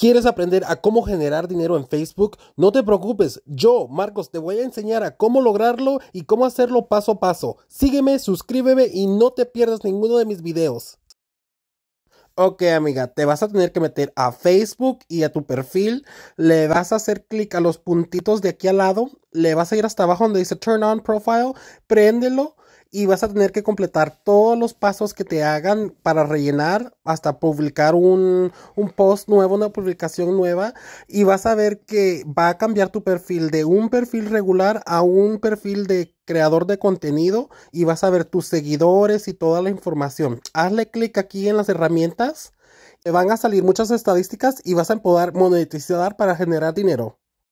¿Quieres aprender a cómo generar dinero en Facebook? No te preocupes, yo, Marcos, te voy a enseñar a cómo lograrlo y cómo hacerlo paso a paso. Sígueme, suscríbeme y no te pierdas ninguno de mis videos. Ok amiga, te vas a tener que meter a Facebook y a tu perfil, le vas a hacer clic a los puntitos de aquí al lado, le vas a ir hasta abajo donde dice Turn on Profile, préndelo y vas a tener que completar todos los pasos que te hagan para rellenar hasta publicar un, post nuevo, una publicación nueva y vas a ver que va a cambiar tu perfil de un perfil regular a un perfil de creador de contenido y vas a ver tus seguidores y toda la información. Hazle clic aquí en las herramientas, te van a salir muchas estadísticas y vas a poder monetizar para generar dinero.